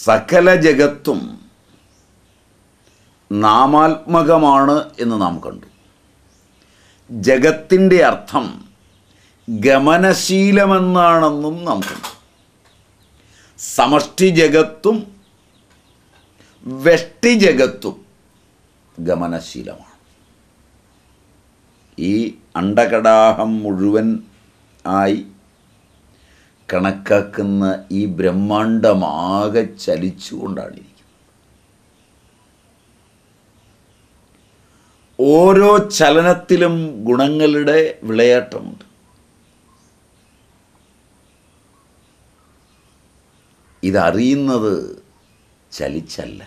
സകല ജഗത്തും നാമാത്മകമാണ് എന്ന് നാം കണ്ടു ജഗത്തിൻ്റെ അർത്ഥം ഗമനശീലമെന്നാണെന്നും നാം കണ്ടു സമഷ്ടി ജഗത്തും വെഷ്ടി ജഗത്തും ഗമനശീലമാണ് ഈ അണ്ടകടാഹം മുഴുവൻ ആയി കണക്കാക്കുന്ന ഈ ബ്രഹ്മാണ്ടമാകെ ചലിച്ചുകൊണ്ടാണ് ഇരിക്കുന്നത് ഓരോ ചലനത്തിലും ഗുണങ്ങളുടെ വിളയാട്ടമുണ്ട് ഇതറിയുന്നത് ചലിച്ചല്ല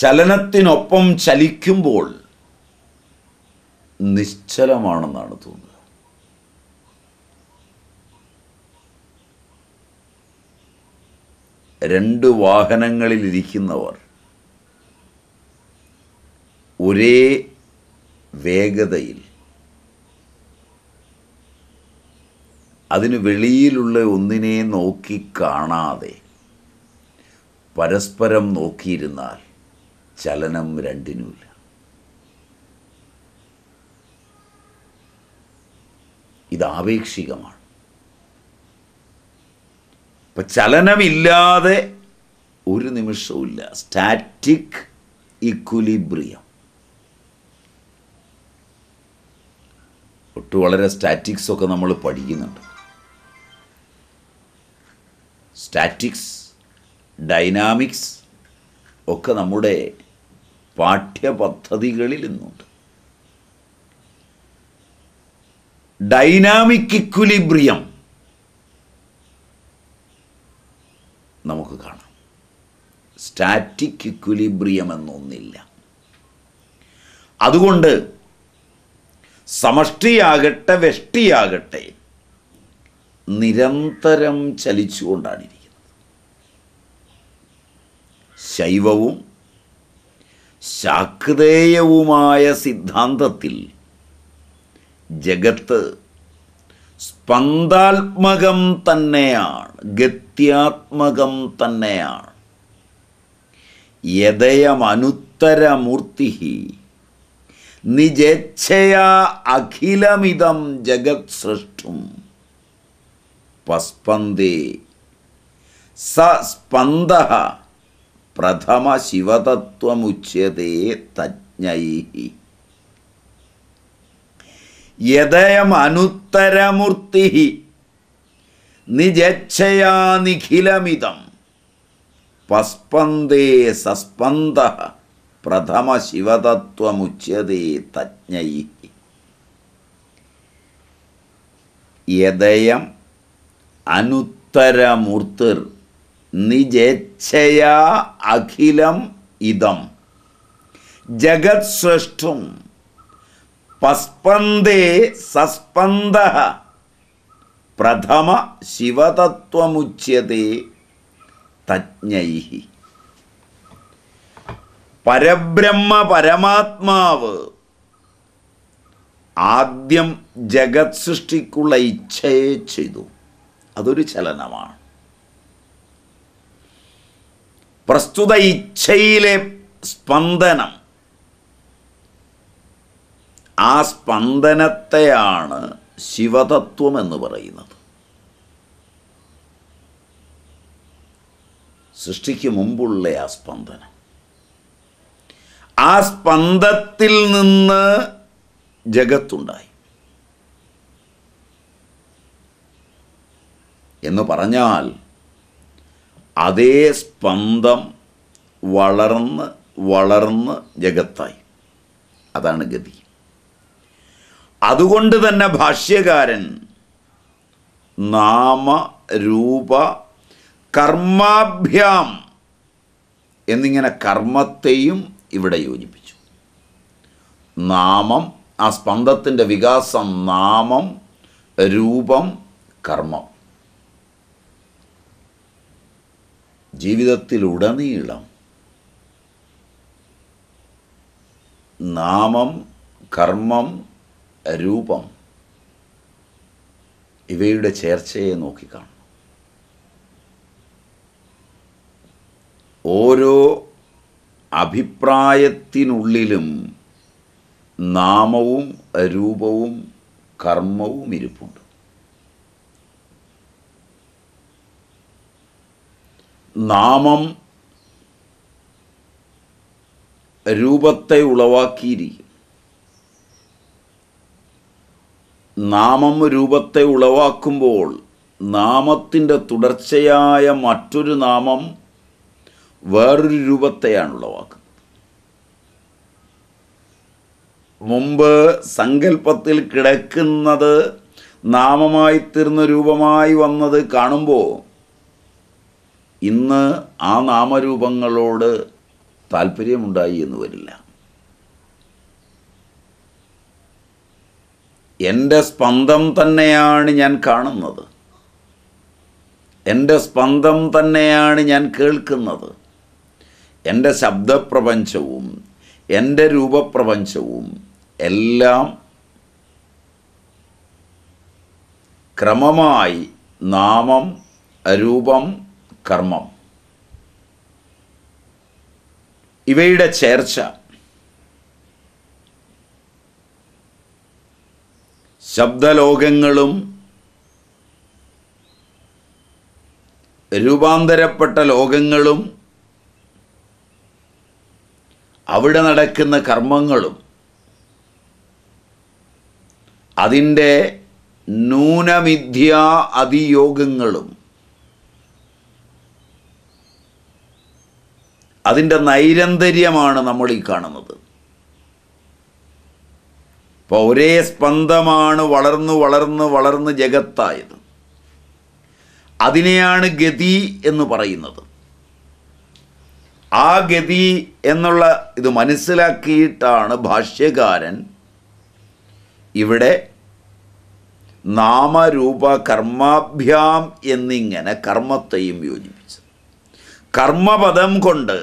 ചലനത്തിനൊപ്പം ചലിക്കുമ്പോൾ നിശ്ചലമാണെന്നാണ് തോന്നുന്നത് രണ്ട് വാഹനങ്ങളിലിരിക്കുന്നവർ ഒരേ വേഗതയിൽ അതിന് വെളിയിലുള്ള ഒന്നിനെ നോക്കി കാണാതെ പരസ്പരം നോക്കിയിരുന്നാൽ ചലനം രണ്ടിനുമില്ല ഇത് ആപേക്ഷികമാണ് അപ്പം ചലനമില്ലാതെ ഒരു നിമിഷവുമില്ല സ്റ്റാറ്റിക് ഇക്വലിബ്രിയം ഒട്ടു വളരെ സ്റ്റാറ്റിക്സ് ഒക്കെ നമ്മൾ പഠിക്കുന്നുണ്ട് സ്റ്റാറ്റിക്സ് ഡൈനാമിക്സ് ഒക്കെ നമ്മുടെ പാഠ്യപദ്ധതികളിൽ ഇന്നുണ്ട് ഡൈനാമിക് ഇക്വലിബ്രിയം സ്റ്റാറ്റിക് ഇക്വിലിബ്രിയം എന്നൊന്നില്ല അതുകൊണ്ട് സമഷ്ടിയാകട്ടെ വെഷ്ടിയാകട്ടെ നിരന്തരം ചലിച്ചുകൊണ്ടാണ് ഇരിക്കുന്നത് ശൈവവും ശാക്തേയവുമായ സിദ്ധാന്തത്തിൽ ജഗത്ത് സ്പന്ദാത്മകം തന്നെയാണ് ഗത്യാത്മകം തന്നെയാണ് യഥയമനുത്തരമൂർത്തി നിജേച്ഛയാ അഖിലമിതം ജഗത് സൃഷ്ടും പസ്പന്ദേ സ സ്പന്ദ പ്രഥമ ശിവതത്വമുച്യതേ തജ്ഞൈ യഥയമനുത്തരമൂർത്തി നിജേച്ഛയാ നിഖിലമിതം പസ്പന്ദേ സസ്പന്ദ പ്രഥമ ശിവതത്വമുച്ചതേ തജ്ഞൈ യദയം അനുത്തരമൂർത്തിർ നിജേച്ഛയാ അഖിലം ഇതം ജഗത് സൃഷ്ടും പസ്പന്ദേ സസ്പന്ദ പ്രഥമ ശിവതത്വമുച്ചതേ തജ്ഞൈഹി പരബ്രഹ്മ പരമാത്മാവ് ആദ്യം ജഗത് സൃഷ്ടിക്കുള്ള ഇച്ഛയെ ചെയ്തു അതൊരു ചലനമാണ് പ്രസ്തുത ഇച്ഛയിലെ സ്പന്ദനം ആ സ്പന്ദനത്തെയാണ് ശിവതത്വം എന്ന് പറയുന്നത് സൃഷ്ടിക്ക് മുമ്പുള്ള ആ സ്പന്ദനം ആ സ്പന്ദത്തിൽ നിന്ന് ജഗത്തുണ്ടായി എന്ന് പറഞ്ഞാൽ അതേ സ്പന്ദം വളർന്ന് വളർന്ന് ജഗത്തായി അതാണ് ഗതി അതുകൊണ്ട് തന്നെ ഭാഷ്യകാരൻ നാമ രൂപ കർമാഭ്യാം എന്നിങ്ങനെ കർമ്മത്തെയും ഇവിടെ യോജിപ്പിച്ചു നാമം ആ സ്പന്ദത്തിൻ്റെ വികാസം നാമം രൂപം കർമ്മം ജീവിതത്തിലുടനീളം നാമം കർമ്മം രൂപം ഇവയുടെ ചേർച്ചയെ നോക്കിക്കാണും ഓരോ അഭിപ്രായത്തിനുള്ളിലും നാമവും രൂപവും കർമ്മവും ഇരിപ്പുണ്ട് നാമം രൂപത്തെ ഉളവാക്കിയിരിക്കും നാമം രൂപത്തെ ഉളവാക്കുമ്പോൾ നാമത്തിൻ്റെ തുടർച്ചയായ മറ്റൊരു നാമം വേറൊരു രൂപത്തെയാണുള്ള വാക്ക് മുമ്പ് സങ്കല്പത്തിൽ കിടക്കുന്നത് നാമമായി തീർന്ന രൂപമായി വന്നത് കാണുമ്പോൾ ഇന്ന് ആ നാമരൂപങ്ങളോട് താല്പര്യമുണ്ടായി എന്ന് വരില്ല എൻ്റെ സ്പന്ദം തന്നെയാണ് ഞാൻ കാണുന്നത് എൻ്റെ സ്പന്ദം തന്നെയാണ് ഞാൻ കേൾക്കുന്നത് എൻ്റെ ശബ്ദപ്രപഞ്ചവും എൻ്റെ രൂപപ്രപഞ്ചവും എല്ലാം ക്രമമായി നാമം രൂപം കർമ്മം ഇവയുടെ ചേർച്ച ശബ്ദലോകങ്ങളും രൂപാന്തരപ്പെട്ട ലോകങ്ങളും അവിടെ നടക്കുന്ന കർമ്മങ്ങളും അതിൻ്റെ ന്യൂനമിഥ്യാ അതിയോഗങ്ങളും അതിൻ്റെ നൈരന്തര്യമാണ് നമ്മൾ ഈ കാണുന്നത് ഇപ്പോൾ ഒരേ സ്പന്ദമാണ് വളർന്നു വളർന്ന് വളർന്ന് ജഗത്തായത് അതിനെയാണ് ഗതി എന്ന് പറയുന്നത് ആ ഗതി എന്നുള്ള ഇത് മനസ്സിലാക്കിയിട്ടാണ് ഭാഷ്യകാരൻ ഇവിടെ നാമരൂപ കർമാഭ്യാം എന്നിങ്ങനെ കർമ്മത്തെയും യോജിപ്പിച്ചത് കർമ്മപദം കൊണ്ട്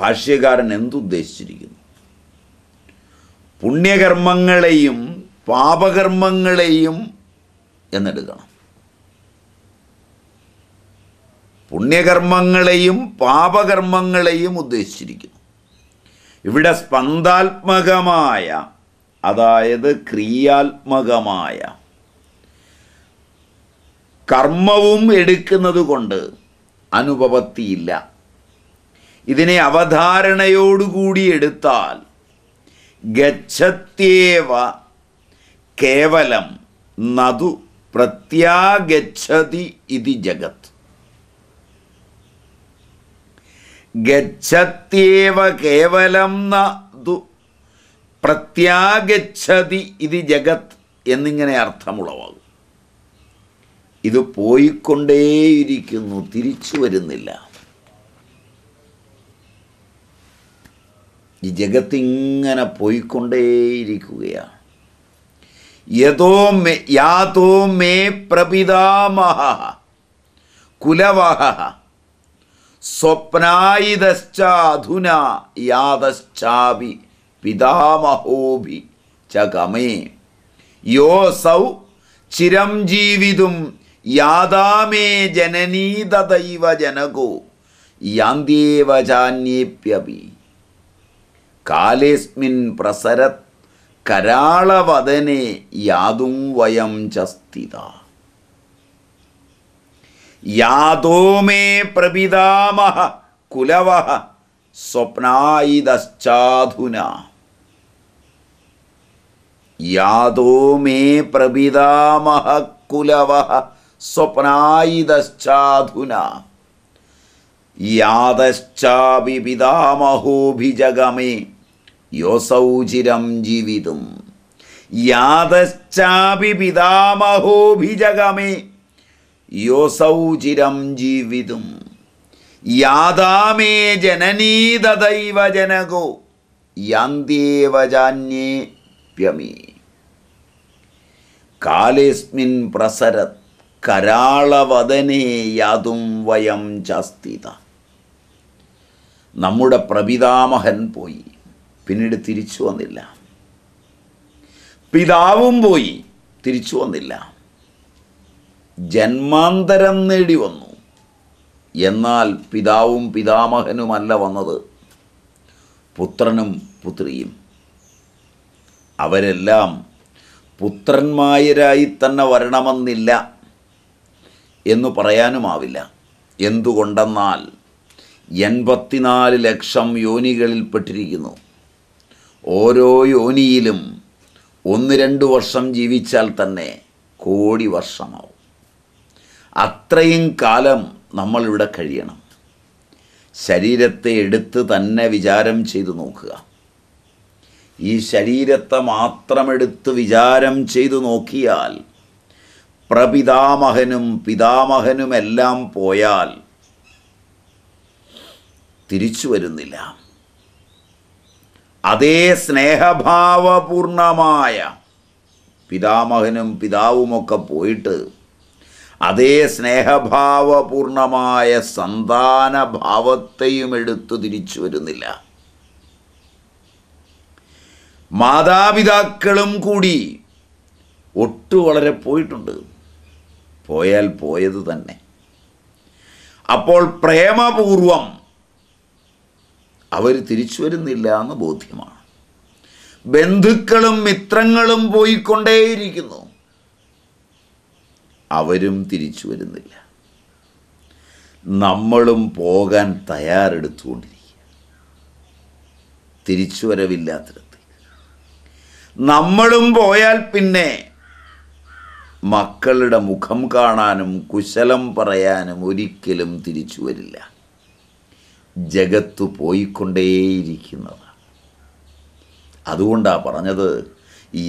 ഭാഷ്യകാരൻ എന്തുദ്ദേശിച്ചിരിക്കുന്നു പുണ്യകർമ്മങ്ങളെയും പാപകർമ്മങ്ങളെയും എന്നെടുക്കണം പുണ്യകർമ്മങ്ങളെയും പാപകർമ്മങ്ങളെയും ഉദ്ദേശിച്ചിരിക്കുന്നു ഇവിടെ സ്പന്ദാത്മകമായ അതായത് ക്രിയാത്മകമായ കർമ്മവും എടുക്കുന്നത് കൊണ്ട് അനുഭവത്തിയില്ല ഇതിനെ അവധാരണയോടുകൂടി എടുത്താൽ ഗച്ഛത്യേവ കേവലം നതു പ്രത്യാഗച്ഛതി ഇതി ജഗത് ഗച്ഛത്യേവ കേവലം നു ദു പ്രത്യാഗച്ഛതി ഇത് ജഗത് എന്നിങ്ങനെ അർത്ഥമുളവാകും ഇത് പോയിക്കൊണ്ടേയിരിക്കുന്നു തിരിച്ചു വരുന്നില്ല ഈ ജഗത്ത് ഇങ്ങനെ പോയിക്കൊണ്ടേയിരിക്കുകയാണ് യഥോ മേ യാതോ മേ പ്രപിതാമഹ കുലവഹ സ്വപ്നായിതശ്ചാധുന യാതശ്ചാപി പിതാമഹോഭി ച യോസൗ ചിരം ജീവിതും യാതാമേ ജനകോ യാന്തിയേവചാന്യേപ്യപി കാലേസ്മിൻ പ്രസരത് കരാളവദനെ യാതും വയം ച यादो मे प्रदाम कुलव स्वप्नाइदाधुना यादो मे प्रदाम कुलव स्वप्नाइदाधुना यादाविदाजग मे योसौ चिम जीवित यादाजग मे യോ സൗചിരം ജീവിതും യാതാമേ ജനനീതൈവ ജനകോ യാന്തേവജാന്യേപ്യമേ കാലേസ്മിൻ പ്രസരത് കരാളവദനേ യാതും വയം ചാസ്തിത നമ്മുടെ പ്രപിതാമഹൻ പോയി പിന്നീട് തിരിച്ചു വന്നില്ല പിതാവും പോയി തിരിച്ചു വന്നില്ല ജന്മാന്തരം നേടി വന്നു എന്നാൽ പിതാവും പിതാമഹനുമല്ല വന്നത് പുത്രനും പുത്രിയും അവരെല്ലാം പുത്രന്മാരായി തന്നെ വരണമെന്നില്ല എന്ന് പറയാനുമാവില്ല എന്തുകൊണ്ടെന്നാൽ എൺപത്തിനാല് ലക്ഷം യോനികളിൽ പെട്ടിരിക്കുന്നു ഓരോ യോനിയിലും ഒന്ന് രണ്ട് വർഷം ജീവിച്ചാൽ തന്നെ കോടി വർഷമാവും അത്രയും കാലം നമ്മളിവിടെ കഴിയണം ശരീരത്തെ എടുത്ത് തന്നെ വിചാരം ചെയ്തു നോക്കുക ഈ ശരീരത്തെ മാത്രമെടുത്ത് വിചാരം ചെയ്തു നോക്കിയാൽ പ്രപിതാമഹനും പിതാമഹനുമെല്ലാം പോയാൽ തിരിച്ചു വരുന്നില്ല അതേ സ്നേഹഭാവപൂർണമായ പിതാമഹനും പിതാവുമൊക്കെ പോയിട്ട് അതേ സ്നേഹഭാവപൂർണമായ സന്താനഭാവത്തെയും എടുത്തു തിരിച്ചു വരുന്നില്ല മാതാപിതാക്കളും കൂടി ഒട്ടു വളരെ പോയിട്ടുണ്ട് പോയാൽ പോയത് തന്നെ അപ്പോൾ പ്രേമപൂർവം അവർ തിരിച്ചു വരുന്നില്ല എന്ന് ബോധ്യമാണ് ബന്ധുക്കളും മിത്രങ്ങളും പോയിക്കൊണ്ടേയിരിക്കുന്നു അവരും തിരിച്ചു വരുന്നില്ല നമ്മളും പോകാൻ തയ്യാറെടുത്തുകൊണ്ടിരിക്കുക തിരിച്ചു നമ്മളും പോയാൽ പിന്നെ മക്കളുടെ മുഖം കാണാനും കുശലം പറയാനും ഒരിക്കലും തിരിച്ചു വരില്ല ജഗത്തു പോയിക്കൊണ്ടേയിരിക്കുന്നതാണ് അതുകൊണ്ടാണ് പറഞ്ഞത്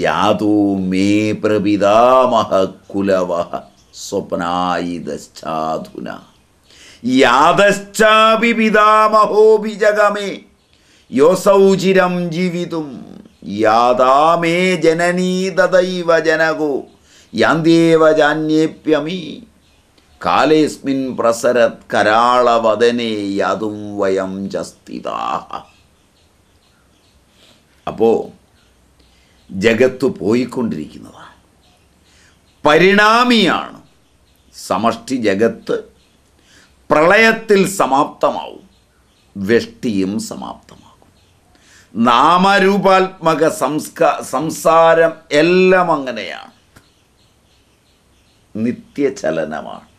യാതോ മേ പ്രപിതാമഹ കുലവഹ സ്വപ്നായിദാധുന യാതശ്ചാപി പിതാമഹോ യോസൗചിരം ജീവിതും യാതാമേ ജനനീ തഥൈവ ജനകോ യാന്തേവ ജാന്യേപ്യമീ കാലേസ്മിൻ പ്രസരത് കരാളവദനെ യാതും വയം ചസ്തിതാ അപ്പോൾ ജഗത്തു പോയിക്കൊണ്ടിരിക്കുന്നതാണ് പരിണാമിയാണ് സമഷ്ടി ജഗത്ത് പ്രളയത്തിൽ സമാപ്തമാവും വെഷ്ടിയും സമാപ്തമാകും നാമരൂപാത്മക സംസ്കാ സംസാരം എല്ലാം അങ്ങനെയാണ് നിത്യചലനമാണ്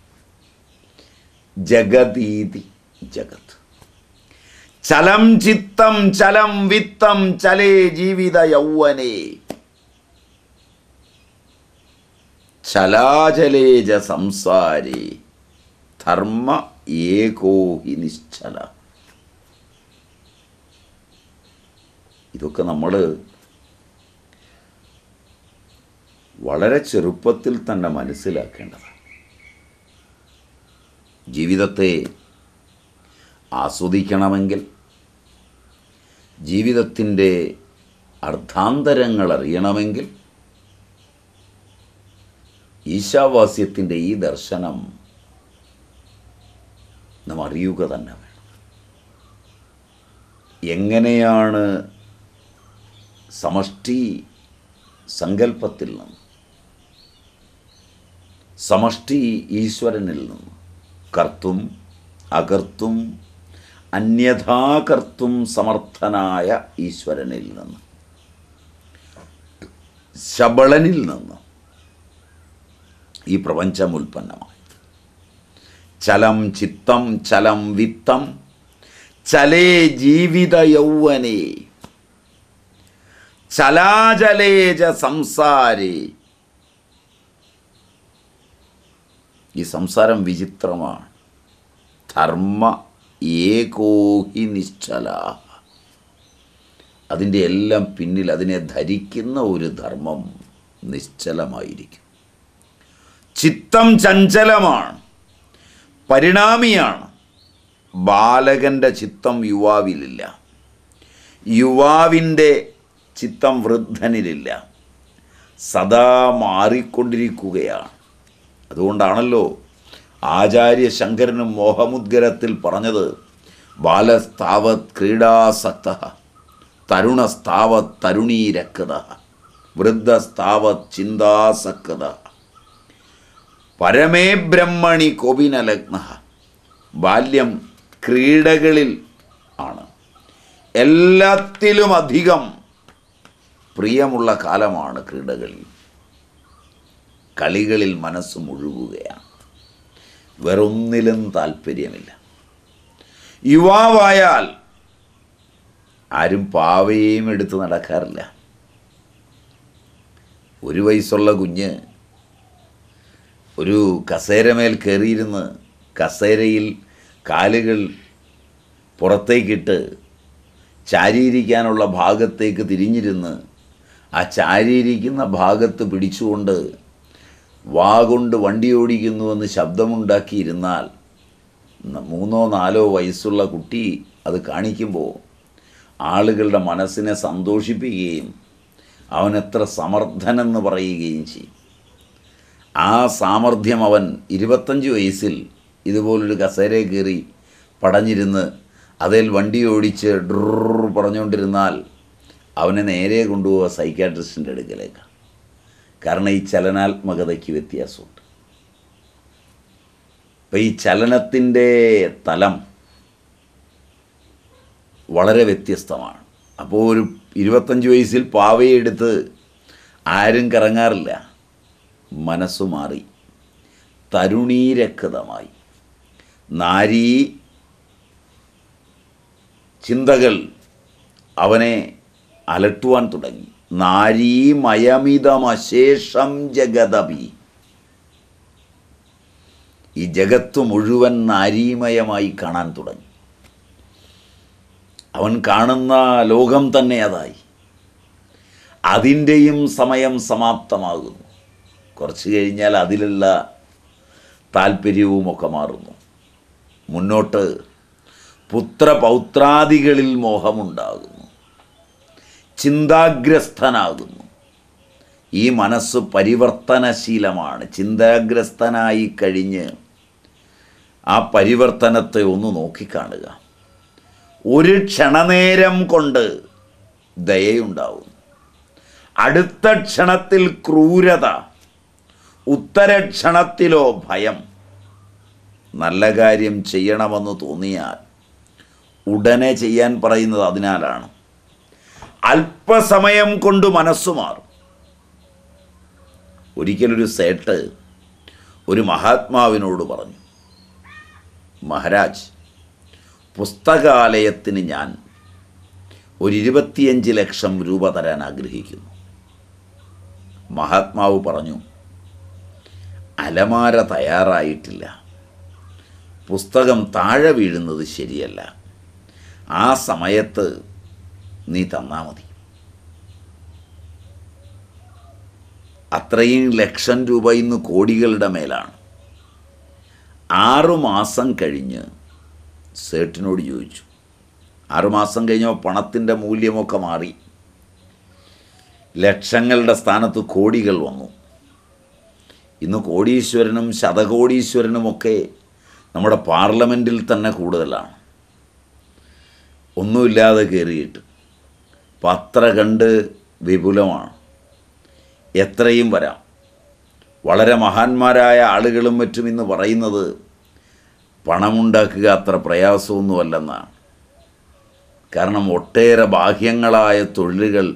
ജഗതീതി ജഗത് ചലം ചിത്തം ചലം വിത്തം ചലേ ജീവിത യൗവനേ ശലാചലേജ സംസാരി ധർമ്മ ഏകോഹി നിശ്ചല ഇതൊക്കെ നമ്മൾ വളരെ ചെറുപ്പത്തിൽ തന്നെ മനസ്സിലാക്കേണ്ടതാണ് ജീവിതത്തെ ആസ്വദിക്കണമെങ്കിൽ ജീവിതത്തിൻ്റെ അർത്ഥാന്തരങ്ങൾ അറിയണമെങ്കിൽ ഈശാവാസ്യത്തിൻ്റെ ഈ ദർശനം നാം അറിയുക തന്നെ വേണം എങ്ങനെയാണ് സമഷ്ടി സങ്കല്പത്തിൽ നിന്ന് സമഷ്ടി ഈശ്വരനിൽ നിന്ന് കർത്തും അകർത്തും അന്യഥാകർത്തും സമർത്ഥനായ ഈശ്വരനിൽ നിന്ന് ശബളനിൽ നിന്നും ഈ പ്രപഞ്ചം ഉൽപ്പന്നമായി ചലം ചിത്തം ചലം വിത്തം ചലേ ജീവിത യൗവനേ ചലാചലേജ സംസാരേ ഈ സംസാരം വിചിത്രമാണ് ധർമ്മ ഏകോഹി നിശ്ചല അതിൻ്റെ എല്ലാം പിന്നിൽ അതിനെ ധരിക്കുന്ന ഒരു ധർമ്മം നിശ്ചലമായിരിക്കും ചിത്തം ചഞ്ചലമാണ് പരിണാമിയാണ് ബാലകൻ്റെ ചിത്തം യുവാവിലില്ല യുവാവിൻ്റെ ചിത്തം വൃദ്ധനിലില്ല സദാ മാറിക്കൊണ്ടിരിക്കുകയാണ് അതുകൊണ്ടാണല്ലോ ആചാര്യ ശങ്കരനും മോഹമുദ്ഗരത്തിൽ പറഞ്ഞത് ബാലസ്താവത് ക്രീഡാസക്ത തരുണസ്താവത് തരുണീരക്കത വൃദ്ധസ്താവത് ചിന്താസക്തത പരമേ ബ്രഹ്മണി കോപിനലഗ്ന ബാല്യം ക്രീഡകളിൽ ആണ് എല്ലാത്തിലും അധികം പ്രിയമുള്ള കാലമാണ് ക്രീഡകളിൽ കളികളിൽ മനസ്സ് മുഴുകുകയാണ് വെറൊന്നിലും താല്പര്യമില്ല യുവാവായാൽ ആരും പാവയെയും എടുത്ത് നടക്കാറില്ല ഒരു വയസ്സുള്ള കുഞ്ഞ് ഒരു കസേരമേൽ കയറിയിരുന്ന് കസേരയിൽ കാലുകൾ പുറത്തേക്കിട്ട് ചാരിയിരിക്കാനുള്ള ഭാഗത്തേക്ക് തിരിഞ്ഞിരുന്ന് ആ ചാരിയിരിക്കുന്ന ഭാഗത്ത് പിടിച്ചുകൊണ്ട് വാ കൊണ്ട് വണ്ടി ഓടിക്കുന്നുവെന്ന് ശബ്ദമുണ്ടാക്കിയിരുന്നാൽ മൂന്നോ നാലോ വയസ്സുള്ള കുട്ടി അത് കാണിക്കുമ്പോൾ ആളുകളുടെ മനസ്സിനെ സന്തോഷിപ്പിക്കുകയും അവൻ എത്ര സമർത്ഥനെന്ന് പറയുകയും ചെയ്യും ആ സാമർഥ്യം അവൻ ഇരുപത്തഞ്ച് വയസ്സിൽ ഇതുപോലൊരു കസേരയിൽ കയറി പടഞ്ഞിരുന്ന് അതിൽ വണ്ടി ഓടിച്ച് ഡ്രൂർ പറഞ്ഞുകൊണ്ടിരുന്നാൽ അവനെ നേരെ കൊണ്ടുപോവുക സൈക്കാട്രിസ്റ്റിൻ്റെ അടുക്കലേക്കാണ് കാരണം ഈ ചലനാത്മകതയ്ക്ക് വ്യത്യാസമുണ്ട് അപ്പം ഈ ചലനത്തിൻ്റെ തലം വളരെ വ്യത്യസ്തമാണ് അപ്പോൾ ഒരു ഇരുപത്തഞ്ച് വയസ്സിൽ പാവയെടുത്ത് ആരും കറങ്ങാറില്ല മനസ്സു മാറി തരുണീരക്തമായി നാരീ ചിന്തകൾ അവനെ അലട്ടുവാൻ തുടങ്ങി നാരീമയമിതമശേഷം ജഗതപി ഈ ജഗത്ത് മുഴുവൻ നാരീമയമായി കാണാൻ തുടങ്ങി അവൻ കാണുന്ന ലോകം തന്നെ അതായി അതിൻ്റെയും സമയം സമാപ്തമാകുന്നു കുറച്ച് കഴിഞ്ഞാൽ അതിലുള്ള താല്പര്യവുമൊക്കെ മാറുന്നു മുന്നോട്ട് പുത്ര പൗത്രാദികളിൽ മോഹമുണ്ടാകുന്നു ചിന്താഗ്രസ്തനാകുന്നു ഈ മനസ്സ് പരിവർത്തനശീലമാണ് ചിന്താഗ്രസ്തനായി കഴിഞ്ഞ് ആ പരിവർത്തനത്തെ ഒന്ന് നോക്കിക്കാണുക ഒരു ക്ഷണനേരം കൊണ്ട് ദയയുണ്ടാവും അടുത്ത ക്ഷണത്തിൽ ക്രൂരത ഉത്തരക്ഷണത്തിലോ ഭയം നല്ല കാര്യം ചെയ്യണമെന്ന് തോന്നിയാൽ ഉടനെ ചെയ്യാൻ പറയുന്നത് അതിനാലാണ് അല്പസമയം കൊണ്ട് മനസ്സു മാറും ഒരിക്കലൊരു സേട്ട് ഒരു മഹാത്മാവിനോട് പറഞ്ഞു മഹാരാജ് പുസ്തകാലയത്തിന് ഞാൻ ഒരു ഇരുപത്തിയഞ്ച് ലക്ഷം രൂപ തരാൻ ആഗ്രഹിക്കുന്നു മഹാത്മാവ് പറഞ്ഞു അലമാര തയ്യാറായിട്ടില്ല പുസ്തകം താഴെ വീഴുന്നത് ശരിയല്ല ആ സമയത്ത് നീ തന്നാൽ മതി അത്രയും ലക്ഷം രൂപ ഇന്ന് കോടികളുടെ മേലാണ് ആറുമാസം കഴിഞ്ഞ് സേട്ടിനോട് ചോദിച്ചു ആറുമാസം കഴിഞ്ഞോ പണത്തിൻ്റെ മൂല്യമൊക്കെ മാറി ലക്ഷങ്ങളുടെ സ്ഥാനത്ത് കോടികൾ വന്നു ഇന്ന് കോടീശ്വരനും ശതകോടീശ്വരനുമൊക്കെ നമ്മുടെ പാർലമെൻറ്റിൽ തന്നെ കൂടുതലാണ് ഒന്നുമില്ലാതെ കയറിയിട്ട് പത്ര കണ്ട് വിപുലമാണ് എത്രയും വരാം വളരെ മഹാന്മാരായ ആളുകളും മറ്റും ഇന്ന് പറയുന്നത് പണമുണ്ടാക്കുക അത്ര പ്രയാസമൊന്നുമല്ലെന്നാണ് കാരണം ഒട്ടേറെ ബാഹ്യങ്ങളായ തൊഴിലുകൾ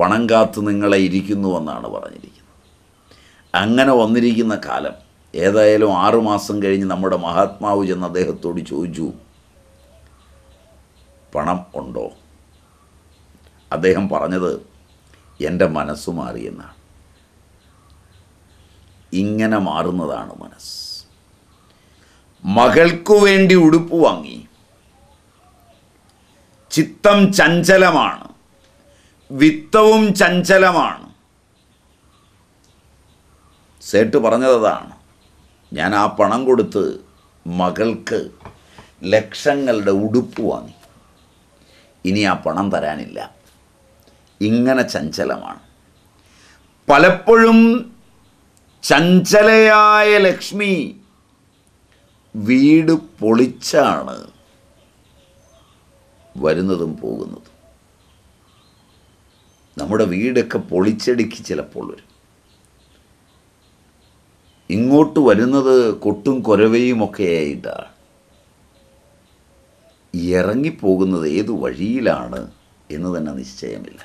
പണം കാത്തു നിങ്ങളെ ഇരിക്കുന്നുവെന്നാണ് പറഞ്ഞിരിക്കുന്നത് അങ്ങനെ വന്നിരിക്കുന്ന കാലം ഏതായാലും ആറുമാസം കഴിഞ്ഞ് നമ്മുടെ മഹാത്മാവ് ചെന്ന് അദ്ദേഹത്തോട് ചോദിച്ചു പണം ഉണ്ടോ അദ്ദേഹം പറഞ്ഞത് എൻ്റെ മനസ്സ് മാറിയെന്നാണ് ഇങ്ങനെ മാറുന്നതാണ് മനസ്സ് മകൾക്കു വേണ്ടി ഉടുപ്പ് വാങ്ങി ചിത്തം ചഞ്ചലമാണ് വിത്തവും ചഞ്ചലമാണ് സേട്ട് പറഞ്ഞതാണ് ഞാൻ ആ പണം കൊടുത്ത് മകൾക്ക് ലക്ഷങ്ങളുടെ ഉടുപ്പ് വാങ്ങി ഇനി ആ പണം തരാനില്ല ഇങ്ങനെ ചഞ്ചലമാണ് പലപ്പോഴും ചഞ്ചലയായ ലക്ഷ്മി വീട് പൊളിച്ചാണ് വരുന്നതും പോകുന്നതും നമ്മുടെ വീടൊക്കെ പൊളിച്ചടുക്കി ചിലപ്പോൾ വരും ഇങ്ങോട്ട് വരുന്നത് കൊട്ടും കൊരവയുമൊക്കെ ആയിട്ടാണ് ഇറങ്ങിപ്പോകുന്നത് ഏത് വഴിയിലാണ് എന്ന് തന്നെ നിശ്ചയമില്ല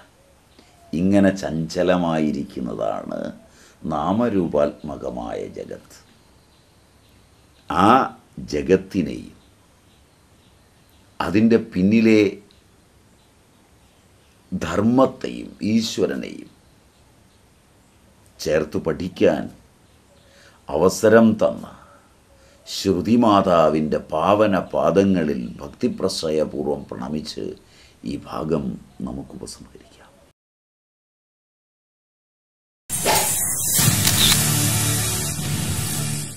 ഇങ്ങനെ ചഞ്ചലമായിരിക്കുന്നതാണ് നാമരൂപാത്മകമായ ജഗത്ത് ആ ജഗത്തിനെയും അതിൻ്റെ പിന്നിലെ ധർമ്മത്തെയും ഈശ്വരനെയും ചേർത്ത് പഠിക്കാൻ അവസരം തന്ന ശ്രുതിമാതാവിൻ്റെ പാവന പാദങ്ങളിൽ ഭക്തിപ്രശ്രയപൂർവം പ്രണമിച്ച് ഈ ഭാഗം നമുക്ക് ഉപസംഹരിക്കാം